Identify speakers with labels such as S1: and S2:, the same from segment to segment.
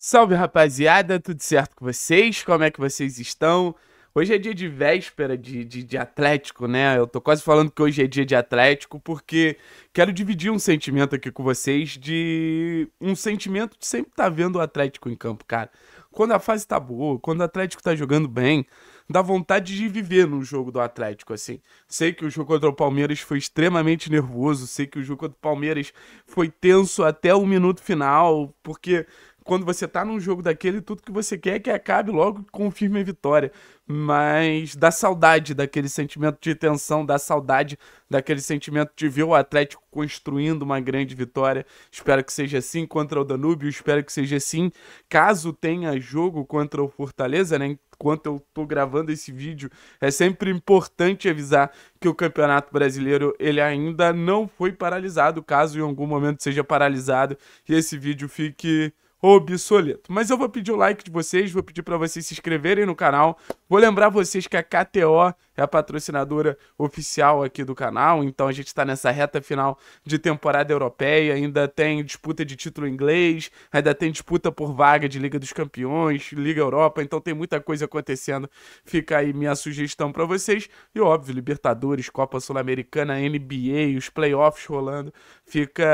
S1: Salve rapaziada, tudo certo com vocês? Como é que vocês estão? Hoje é dia de véspera de, de, de, Atlético, né? Eu tô quase falando que hoje é dia de Atlético porque quero dividir um sentimento aqui com vocês de um sentimento de sempre estar tá vendo o Atlético em campo, cara. Quando a fase tá boa, quando o Atlético tá jogando bem, dá vontade de viver no jogo do Atlético, assim. Sei que o jogo contra o Palmeiras foi extremamente nervoso, sei que o jogo contra o Palmeiras foi tenso até o minuto final, porque quando você tá num jogo daquele, tudo que você quer é que acabe logo e confirme a vitória. Mas dá saudade daquele sentimento de tensão, dá saudade daquele sentimento de ver o Atlético construindo uma grande vitória. Espero que seja assim contra o Danúbio, espero que seja assim caso tenha jogo contra o Fortaleza, né? enquanto eu tô gravando esse vídeo, é sempre importante avisar que o Campeonato Brasileiro ele ainda não foi paralisado, caso em algum momento seja paralisado e esse vídeo fique obsoleto. Mas eu vou pedir o like de vocês, vou pedir para vocês se inscreverem no canal. Vou lembrar vocês que a KTO é a patrocinadora oficial aqui do canal, então a gente está nessa reta final de temporada europeia, ainda tem disputa de título inglês, ainda tem disputa por vaga de Liga dos Campeões, Liga Europa, então tem muita coisa acontecendo. Fica aí minha sugestão para vocês. E óbvio, Libertadores, Copa Sul-Americana, NBA, os playoffs rolando. Fica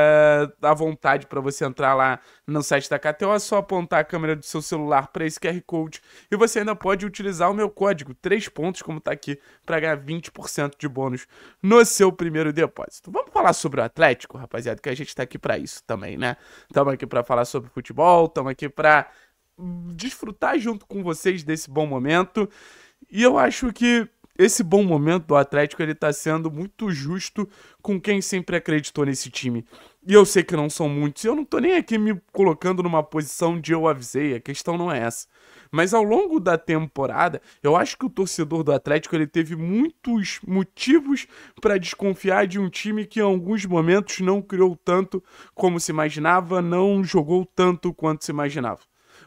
S1: à vontade para você entrar lá no site da KTO então é só apontar a câmera do seu celular para esse QR Code e você ainda pode utilizar o meu código, 3 pontos, como está aqui, para ganhar 20% de bônus no seu primeiro depósito. Vamos falar sobre o Atlético, rapaziada, que a gente está aqui para isso também, né? Estamos aqui para falar sobre futebol, estamos aqui para desfrutar junto com vocês desse bom momento. E eu acho que esse bom momento do Atlético ele tá sendo muito justo com quem sempre acreditou nesse time. E eu sei que não são muitos, e eu não tô nem aqui me colocando numa posição de eu avisei, a questão não é essa. Mas ao longo da temporada, eu acho que o torcedor do Atlético ele teve muitos motivos para desconfiar de um time que em alguns momentos não criou tanto como se imaginava, não jogou tanto quanto se imaginava.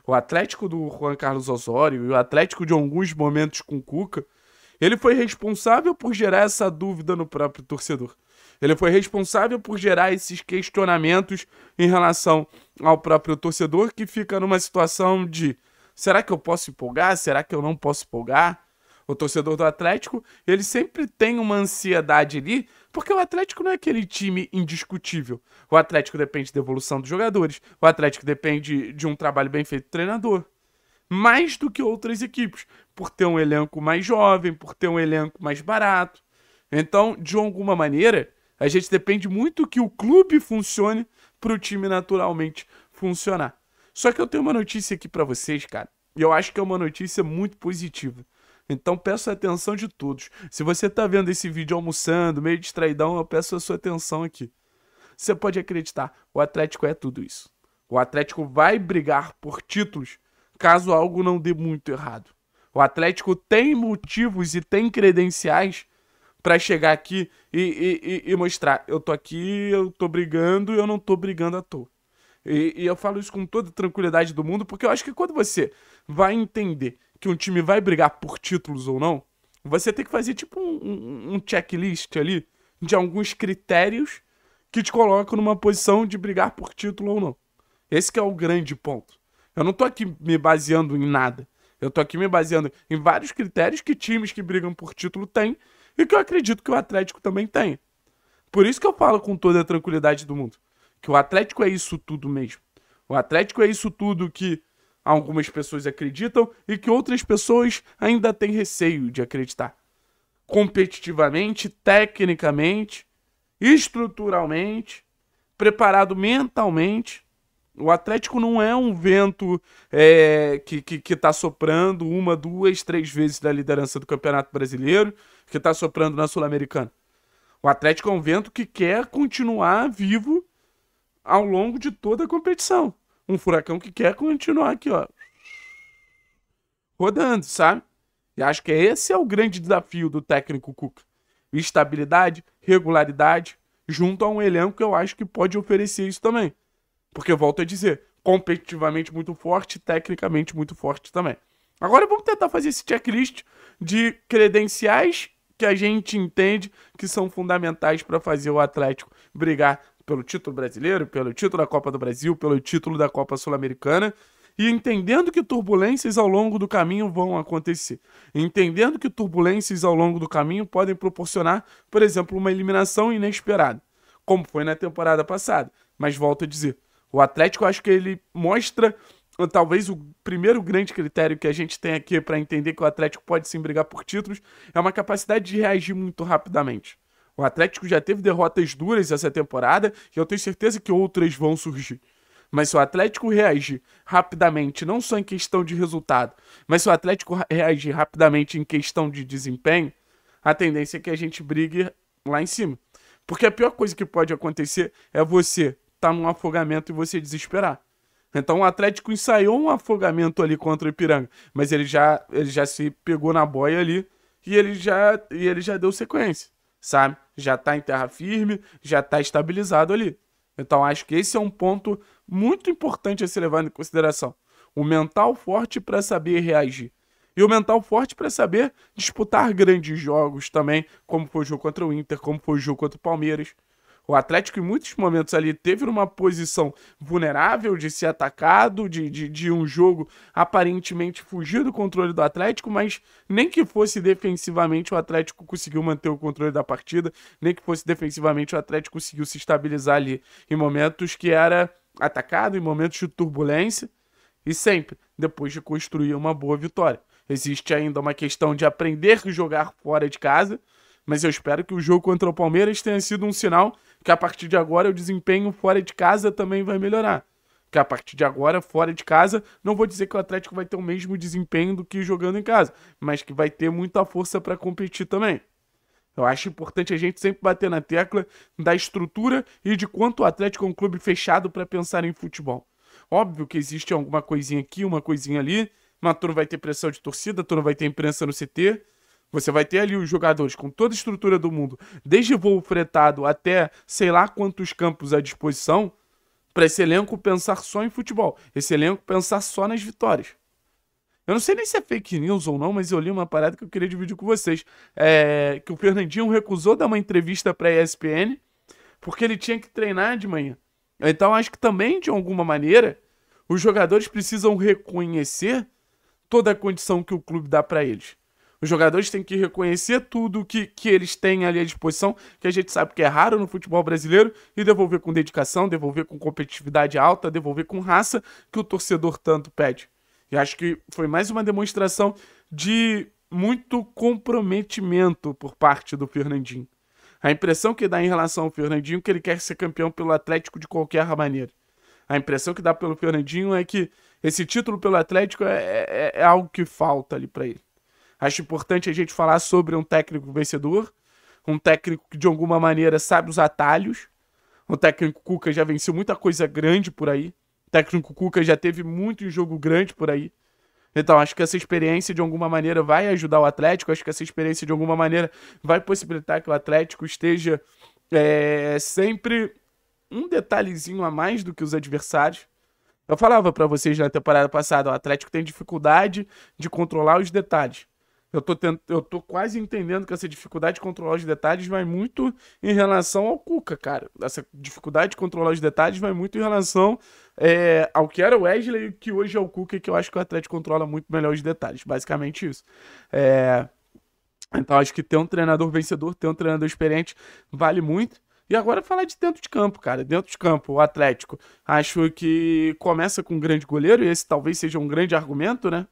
S1: O Atlético do Juan Carlos Osório e o Atlético de alguns momentos com Cuca ele foi responsável por gerar essa dúvida no próprio torcedor. Ele foi responsável por gerar esses questionamentos em relação ao próprio torcedor que fica numa situação de será que eu posso empolgar? Será que eu não posso empolgar? O torcedor do Atlético, ele sempre tem uma ansiedade ali, porque o Atlético não é aquele time indiscutível. O Atlético depende da evolução dos jogadores, o Atlético depende de um trabalho bem feito do treinador mais do que outras equipes, por ter um elenco mais jovem, por ter um elenco mais barato. Então, de alguma maneira, a gente depende muito que o clube funcione para o time naturalmente funcionar. Só que eu tenho uma notícia aqui para vocês, cara, e eu acho que é uma notícia muito positiva. Então peço a atenção de todos. Se você está vendo esse vídeo almoçando, meio distraidão, eu peço a sua atenção aqui. Você pode acreditar, o Atlético é tudo isso. O Atlético vai brigar por títulos caso algo não dê muito errado. O Atlético tem motivos e tem credenciais para chegar aqui e, e, e, mostrar: eu tô aqui, eu tô brigando e eu não tô brigando à toa. E, e eu falo isso com toda tranquilidade do mundo, porque eu acho que quando você vai entender que um time vai brigar por títulos ou não, você tem que fazer tipo um, um, um checklist ali de alguns critérios que te colocam numa posição de brigar por título ou não. Esse é o grande ponto. Eu não tô aqui me baseando em nada. Eu tô aqui me baseando em vários critérios que times que brigam por título têm e que eu acredito que o Atlético também tem. Por isso que eu falo com toda a tranquilidade do mundo que o Atlético é isso tudo mesmo. O Atlético é isso tudo que algumas pessoas acreditam e que outras pessoas ainda têm receio de acreditar. Competitivamente, tecnicamente, estruturalmente, preparado mentalmente, o Atlético não é um vento é, que, que, que tá soprando uma, duas, três vezes da liderança do Campeonato Brasileiro, que está soprando na Sul-Americana. O Atlético é um vento que quer continuar vivo ao longo de toda a competição. Um furacão que quer continuar aqui, ó. Rodando, sabe? E acho que esse é o grande desafio do técnico Cuca. Estabilidade, regularidade, junto a um elenco que eu acho que pode oferecer isso também. Porque eu volto a dizer, competitivamente muito forte, tecnicamente muito forte também. Agora vamos tentar fazer esse checklist de credenciais que a gente entende que são fundamentais para fazer o Atlético brigar pelo título brasileiro, pelo título da Copa do Brasil, pelo título da Copa Sul-Americana e entendendo que turbulências ao longo do caminho vão acontecer. Entendendo que turbulências ao longo do caminho podem proporcionar, por exemplo, uma eliminação inesperada, como foi na temporada passada. Mas volto a dizer, o Atlético, acho que ele mostra ah, talvez o primeiro grande critério que a gente tem aqui para entender que o Atlético pode sim brigar por títulos é uma capacidade de reagir muito rapidamente. O Atlético já teve derrotas duras essa temporada e eu tenho certeza que outras vão surgir. Mas se o Atlético reagir rapidamente, não só em questão de resultado, mas se o Atlético reagir rapidamente em questão de desempenho, a tendência é que a gente brigue lá em cima. Porque a pior coisa que pode acontecer é você tá num afogamento e você desesperar. Então o Atlético ensaiou um afogamento ali contra o Ipiranga, mas ele já, ele já se pegou na boia ali e ele já, e ele já deu sequência, sabe? Já tá em terra firme, já tá estabilizado ali. Então acho que esse é um ponto muito importante a ser levado em consideração. O mental forte para saber reagir. E o mental forte para saber disputar grandes jogos também, como foi o jogo contra o Inter, como foi o jogo contra o Palmeiras. O Atlético, em muitos momentos ali, teve uma posição vulnerável de ser atacado, de, de, de um jogo aparentemente fugir do controle do Atlético, mas nem que fosse defensivamente o Atlético conseguiu manter o controle da partida, nem que fosse defensivamente o Atlético conseguiu se estabilizar ali em momentos que era atacado, em momentos de turbulência e sempre depois de construir uma boa vitória. Existe ainda uma questão de aprender a jogar fora de casa, mas eu espero que o jogo contra o Palmeiras tenha sido um sinal que a partir de agora o desempenho fora de casa também vai melhorar. Que a partir de agora, fora de casa, não vou dizer que o Atlético vai ter o mesmo desempenho do que jogando em casa, mas que vai ter muita força para competir também. Eu acho importante a gente sempre bater na tecla da estrutura e de quanto o Atlético é um clube fechado para pensar em futebol. Óbvio que existe alguma coisinha aqui, uma coisinha ali, mas tu não vai ter pressão de torcida, tu não vai ter imprensa no CT, você vai ter ali os jogadores com toda a estrutura do mundo, desde voo fretado até sei lá quantos campos à disposição, para esse elenco pensar só em futebol, esse elenco pensar só nas vitórias. Eu não sei nem se é fake news ou não, mas eu li uma parada que eu queria dividir com vocês. É, que o Fernandinho recusou dar uma entrevista para a ESPN porque ele tinha que treinar de manhã. Então acho que também, de alguma maneira, os jogadores precisam reconhecer toda a condição que o clube dá para eles. Os jogadores têm que reconhecer tudo que, que eles têm ali à disposição, que a gente sabe que é raro no futebol brasileiro, e devolver com dedicação, devolver com competitividade alta, devolver com raça, que o torcedor tanto pede. E acho que foi mais uma demonstração de muito comprometimento por parte do Fernandinho. A impressão que dá em relação ao Fernandinho é que ele quer ser campeão pelo Atlético de qualquer maneira. A impressão que dá pelo Fernandinho é que esse título pelo Atlético é, é, é algo que falta ali para ele. Acho importante a gente falar sobre um técnico vencedor, um técnico que de alguma maneira sabe os atalhos. O técnico Cuca já venceu muita coisa grande por aí. O técnico Cuca já teve muito jogo grande por aí. Então, acho que essa experiência de alguma maneira vai ajudar o Atlético. Acho que essa experiência de alguma maneira vai possibilitar que o Atlético esteja é, sempre um detalhezinho a mais do que os adversários. Eu falava para vocês na temporada passada: o Atlético tem dificuldade de controlar os detalhes. Eu tô, tent... eu tô quase entendendo que essa dificuldade de controlar os detalhes vai muito em relação ao Cuca, cara. Essa dificuldade de controlar os detalhes vai muito em relação é, ao que era o Wesley que hoje é o Cuca, que eu acho que o Atlético controla muito melhor os detalhes. Basicamente isso. É... Então acho que ter um treinador vencedor, ter um treinador experiente, vale muito. E agora falar de dentro de campo, cara. Dentro de campo, o Atlético. Acho que começa com um grande goleiro, e esse talvez seja um grande argumento, né?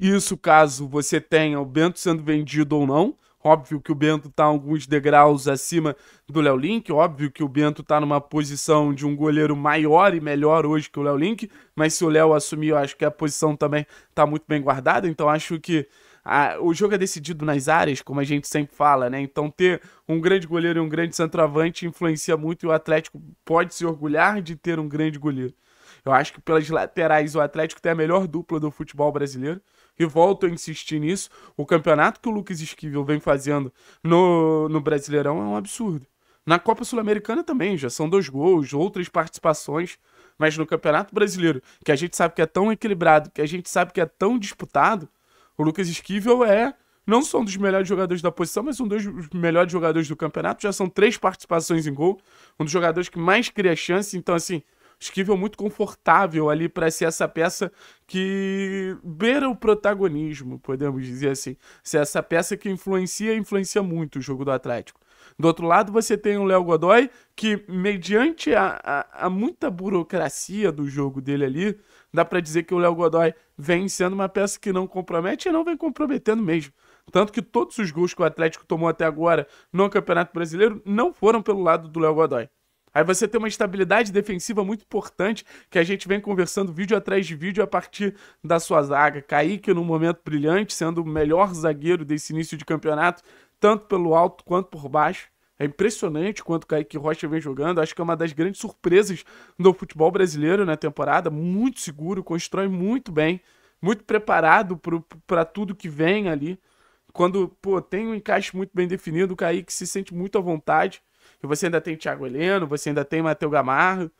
S1: Isso caso você tenha o Bento sendo vendido ou não. Óbvio que o Bento está alguns degraus acima do Léo Link, óbvio que o Bento está numa posição de um goleiro maior e melhor hoje que o Léo Link, mas se o Léo assumir, eu acho que a posição também está muito bem guardada, então acho que a, ah, o jogo é decidido nas áreas, como a gente sempre fala, né? Então ter um grande goleiro e um grande centroavante influencia muito e o Atlético pode se orgulhar de ter um grande goleiro. Eu acho que pelas laterais o Atlético tem a melhor dupla do futebol brasileiro e volto a insistir nisso, o campeonato que o Lucas Esquivel vem fazendo no, no Brasileirão é um absurdo. Na Copa Sul-Americana também, já são dois gols, outras participações, mas no Campeonato Brasileiro, que a gente sabe que é tão equilibrado, que a gente sabe que é tão disputado, o Lucas Esquivel é não só um dos melhores jogadores da posição, mas um dos melhores jogadores do campeonato. Já são três participações em gol, um dos jogadores que mais cria chance, então assim, Esquivel muito confortável ali para ser essa peça que beira o protagonismo, podemos dizer assim. ser é essa peça que influencia, influencia muito o jogo do Atlético. Do outro lado, você tem o Léo Godoy, que, mediante a, a, a, muita burocracia do jogo dele ali, dá para dizer que o Léo Godoy vem sendo uma peça que não compromete e não vem comprometendo mesmo. Tanto que todos os gols que o Atlético tomou até agora no Campeonato Brasileiro não foram pelo lado do Léo Godoy. Aí você tem uma estabilidade defensiva muito importante, que a gente vem conversando vídeo atrás de vídeo a partir da sua zaga. Kaique, num momento brilhante, sendo o melhor zagueiro desse início de campeonato, tanto pelo alto quanto por baixo. É impressionante quanto o Kaique Rocha vem jogando. Acho que é uma das grandes surpresas do futebol brasileiro na temporada. Muito seguro, constrói muito bem, muito preparado para tudo que vem ali. Quando pô, tem um encaixe muito bem definido, o Kaique se sente muito à vontade e você ainda tem Thiago Heleno, você ainda tem Matheus Gamarra,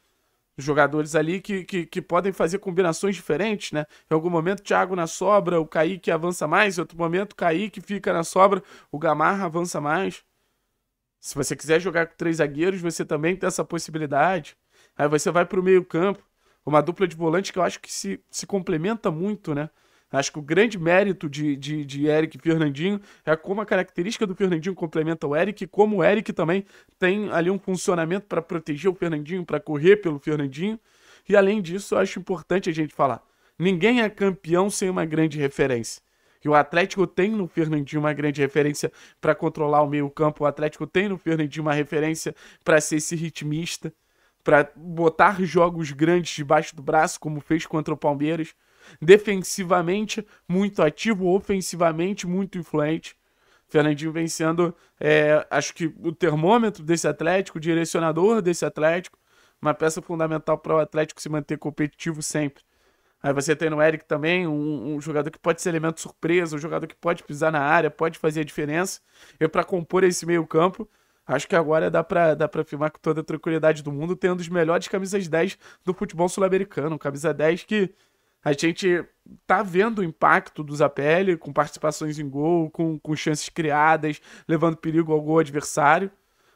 S1: jogadores ali que, que, que, podem fazer combinações diferentes, né? Em algum momento, Thiago na sobra, o Kaique avança mais, em outro momento, o Kaique fica na sobra, o Gamarra avança mais. Se você quiser jogar com três zagueiros, você também tem essa possibilidade. Aí você vai para o meio-campo, uma dupla de volante que eu acho que se, se complementa muito, né? Acho que o grande mérito de, de, de Eric e Fernandinho é como a característica do Fernandinho complementa o Eric, como o Eric também tem ali um funcionamento para proteger o Fernandinho, para correr pelo Fernandinho. E além disso, eu acho importante a gente falar: ninguém é campeão sem uma grande referência. E o Atlético tem no Fernandinho uma grande referência para controlar o meio-campo. O Atlético tem no Fernandinho uma referência para ser esse ritmista, para botar jogos grandes debaixo do braço, como fez contra o Palmeiras defensivamente muito ativo, ofensivamente muito influente. Fernandinho vencendo é, acho que, o termômetro desse Atlético, o direcionador desse Atlético, uma peça fundamental para o Atlético se manter competitivo sempre. Aí você tem no Eric também um, um, jogador que pode ser elemento surpresa, um jogador que pode pisar na área, pode fazer a diferença. E para compor esse meio-campo, acho que agora dá para dá afirmar com toda a tranquilidade do mundo, tendo um dos melhores camisas 10 do futebol sul-americano. Camisa 10 que a gente tá vendo o impacto dos Zapelli com participações em gol, com, com chances criadas, levando perigo ao gol adversário,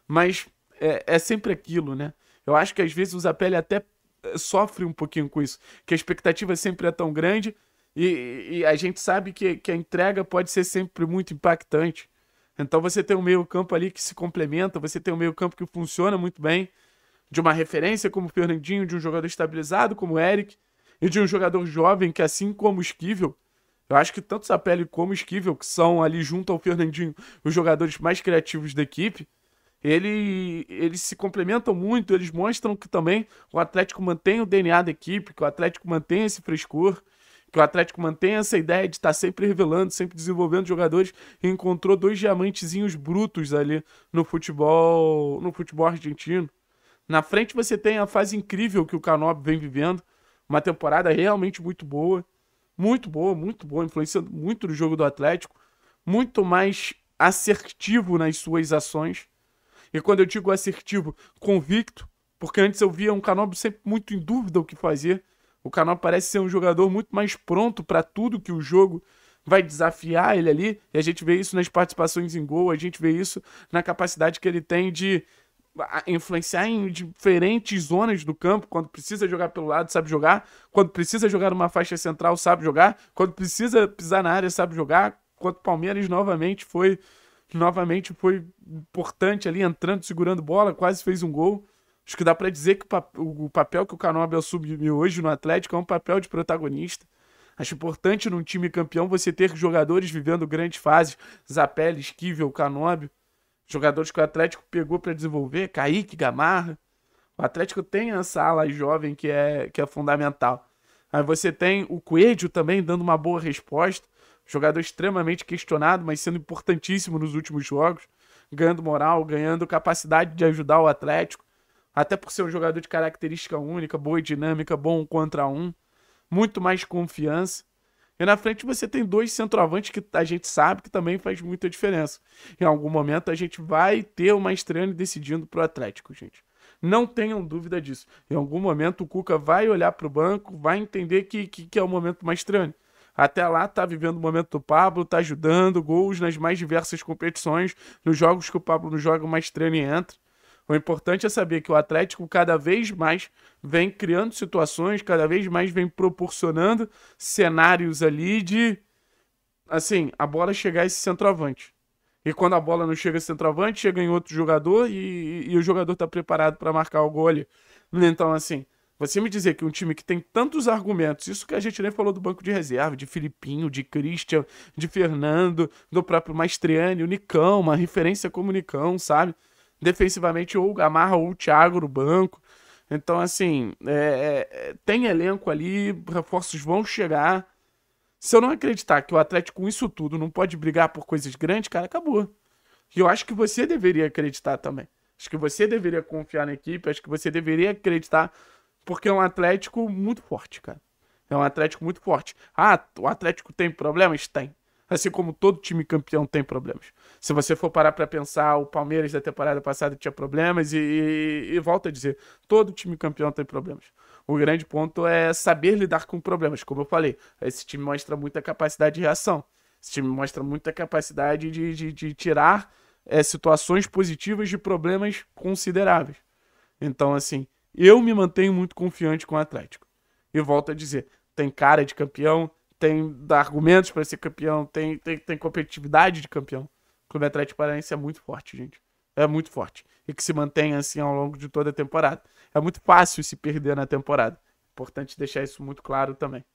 S1: mas é, é sempre aquilo, né? Eu acho que às vezes os Zapelli até eh, sofre um pouquinho com isso, que a expectativa sempre é tão grande e, e a gente sabe que, que a entrega pode ser sempre muito impactante. Então você tem um meio-campo ali que se complementa, você tem um meio-campo que funciona muito bem, de uma referência como o Fernandinho, de um jogador estabilizado como o Eric, e de um jogador jovem que, assim como o Esquivel, eu acho que tanto Zapelli como o Esquivel, que são ali junto ao Fernandinho os jogadores mais criativos da equipe, ele, eles se complementam muito, eles mostram que também o Atlético mantém o DNA da equipe, que o Atlético mantém esse frescor, que o Atlético mantém essa ideia de estar tá sempre revelando, sempre desenvolvendo jogadores, e encontrou dois diamantezinhos brutos ali no futebol, no futebol argentino. Na frente você tem a fase incrível que o Canop vem vivendo, uma temporada realmente muito boa. Muito boa, muito boa, influenciando muito no jogo do Atlético. Muito mais assertivo nas suas ações. E quando eu digo assertivo, convicto, porque antes eu via um Canobio sempre muito em dúvida o que fazer. O Canobio parece ser um jogador muito mais pronto para tudo que o jogo vai desafiar ele ali. E a gente vê isso nas participações em gol, a gente vê isso na capacidade que ele tem de influenciar em diferentes zonas do campo, quando precisa jogar pelo lado, sabe jogar, quando precisa jogar numa faixa central, sabe jogar, quando precisa pisar na área, sabe jogar, quanto o Palmeiras novamente foi novamente foi importante ali entrando, segurando bola, quase fez um gol. Acho que dá para dizer que o papel que o Canobel assumiu hoje no Atlético é um papel de protagonista. Acho importante num time campeão você ter jogadores vivendo grandes fases, Zapelli, Esquivel, Canóbio. Jogadores que o Atlético pegou para desenvolver, Kaique, Gamarra. O Atlético tem a sala jovem que é, que é fundamental. Aí você tem o Coelho também dando uma boa resposta. Jogador extremamente questionado, mas sendo importantíssimo nos últimos jogos. Ganhando moral, ganhando capacidade de ajudar o Atlético. Até por ser um jogador de característica única, boa dinâmica, bom contra um. Muito mais confiança. E na frente você tem dois centroavantes que a gente sabe que também faz muita diferença. Em algum momento a gente vai ter o Maestrani decidindo pro Atlético, gente. Não tenham dúvida disso. Em algum momento o Cuca vai olhar pro banco, vai entender que, que, que é o momento Maestrani. Até lá tá vivendo o momento do Pablo, tá ajudando, gols nas mais diversas competições, nos jogos que o Pablo não joga, o Maestrani entra. O importante é saber que o Atlético cada vez mais vem criando situações, cada vez mais vem proporcionando cenários ali de assim, a bola chegar a esse centroavante. E quando a bola não chega a centroavante, chega em outro jogador e, e o jogador está preparado para marcar o gol ali. Então, assim, você me dizer que um time que tem tantos argumentos, isso que a gente nem falou do banco de reserva, de Filipinho, de Christian, de Fernando, do próprio Maestriani, o Nicão, uma referência como o Nicão, sabe? defensivamente ou amarra ou o Thiago no banco. Então, assim, é, é, tem elenco ali, reforços vão chegar. Se eu não acreditar que o Atlético, com isso tudo, não pode brigar por coisas grandes, cara, acabou. E eu acho que você deveria acreditar também. Acho que você deveria confiar na equipe, acho que você deveria acreditar, porque é um Atlético muito forte, cara. É um Atlético muito forte. Ah, o Atlético tem problemas? Tem. Assim como todo time campeão tem problemas. Se você for parar para pensar, o Palmeiras da temporada passada tinha problemas e, e, e volta a dizer, todo time campeão tem problemas. O grande ponto é saber lidar com problemas, como eu falei. Esse time mostra muita capacidade de reação. Esse time mostra muita capacidade de, de, de tirar é, situações positivas de problemas consideráveis. Então, assim, eu me mantenho muito confiante com o Atlético. E volto a dizer, tem cara de campeão, tem argumentos para ser campeão, tem, tem, tem competitividade de campeão. O Clube Atlético Paranaense é muito forte, gente. É muito forte. E que se mantém assim ao longo de toda a temporada. É muito fácil se perder na temporada. Importante deixar isso muito claro também.